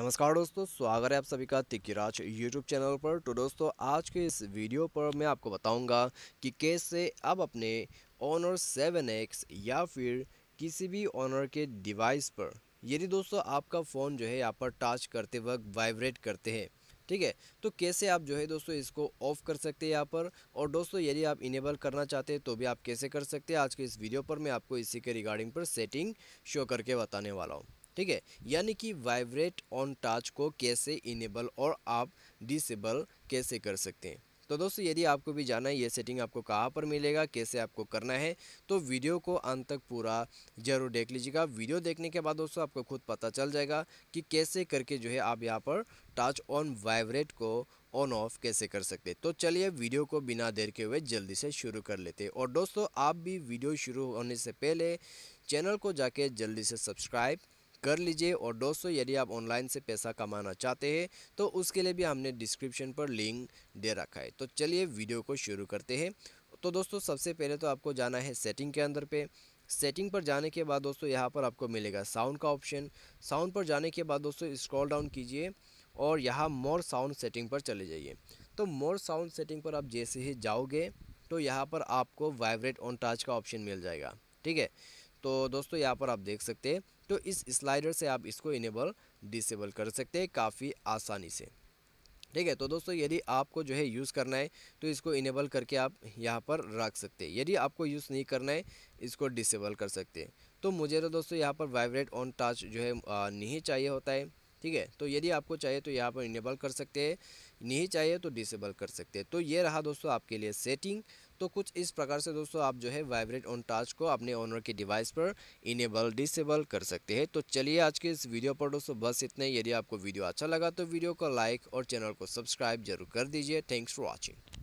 नमस्कार दोस्तों स्वागत है आप सभी का तिक्की राज यूट्यूब चैनल पर तो दोस्तों आज के इस वीडियो पर मैं आपको बताऊंगा कि कैसे आप अपने ऑनर सेवन एक्स या फिर किसी भी ऑनर के डिवाइस पर यदि दोस्तों आपका फ़ोन जो है यहाँ पर टच करते वक्त वाइब्रेट करते हैं ठीक है तो कैसे आप जो है दोस्तों इसको ऑफ़ कर सकते हैं यहाँ पर और दोस्तों यदि आप इनेबल करना चाहते हैं तो भी आप कैसे कर सकते हैं आज के इस वीडियो पर मैं आपको इसी के रिगार्डिंग पर सेटिंग शो करके बताने वाला हूँ ठीक है यानी कि वाइब्रेट ऑन टच को कैसे इनेबल और आप डिसेबल कैसे कर सकते हैं तो दोस्तों यदि आपको भी जाना है ये सेटिंग आपको कहाँ पर मिलेगा कैसे आपको करना है तो वीडियो को अंत तक पूरा जरूर देख लीजिएगा वीडियो देखने के बाद दोस्तों आपको खुद पता चल जाएगा कि कैसे करके जो है आप यहाँ पर टच ऑन वाइब्रेट को ऑन ऑफ कैसे कर सकते तो चलिए वीडियो को बिना देर के हुए जल्दी से शुरू कर लेते और दोस्तों आप भी वीडियो शुरू होने से पहले चैनल को जाके जल्दी से सब्सक्राइब कर लीजिए और दोस्तों यदि आप ऑनलाइन से पैसा कमाना चाहते हैं तो उसके लिए भी हमने डिस्क्रिप्शन पर लिंक दे रखा है तो चलिए वीडियो को शुरू करते हैं तो दोस्तों सबसे पहले तो आपको जाना है सेटिंग के अंदर पे सेटिंग पर जाने के बाद दोस्तों यहाँ पर आपको मिलेगा साउंड का ऑप्शन साउंड पर जाने के बाद दोस्तों स्क्रॉल डाउन कीजिए और यहाँ मोर साउंड सेटिंग पर चले जाइए तो मोर साउंड सेटिंग पर आप जैसे ही जाओगे तो यहाँ पर आपको वाइब्रेट ऑन टच का ऑप्शन मिल जाएगा ठीक है तो दोस्तों यहाँ पर आप देख सकते हैं तो इस स्लाइडर से आप इसको इनेबल डिसेबल कर सकते हैं काफ़ी आसानी से ठीक है तो दोस्तों यदि आपको जो है यूज़ करना है तो इसको इनेबल करके आप यहाँ पर रख सकते हैं यदि आपको यूज़ नहीं करना है इसको डिसेबल कर सकते हैं तो मुझे तो दोस्तों यहाँ पर वाइब्रेट ऑन टच जो है नहीं चाहिए होता है ठीक है तो यदि आपको चाहिए तो यहाँ पर इनेबल कर सकते हैं नहीं चाहिए तो डिसेबल कर सकते हैं तो ये रहा दोस्तों आपके लिए सेटिंग तो कुछ इस प्रकार से दोस्तों आप जो है वाइब्रेट ऑन टच को अपने ऑनर के डिवाइस पर इनेबल डिसेबल कर सकते हैं तो चलिए आज के इस वीडियो पर दोस्तों बस इतने यदि आपको वीडियो अच्छा लगा तो वीडियो को लाइक और चैनल को सब्सक्राइब जरूर कर दीजिए थैंक्स फॉर वॉचिंग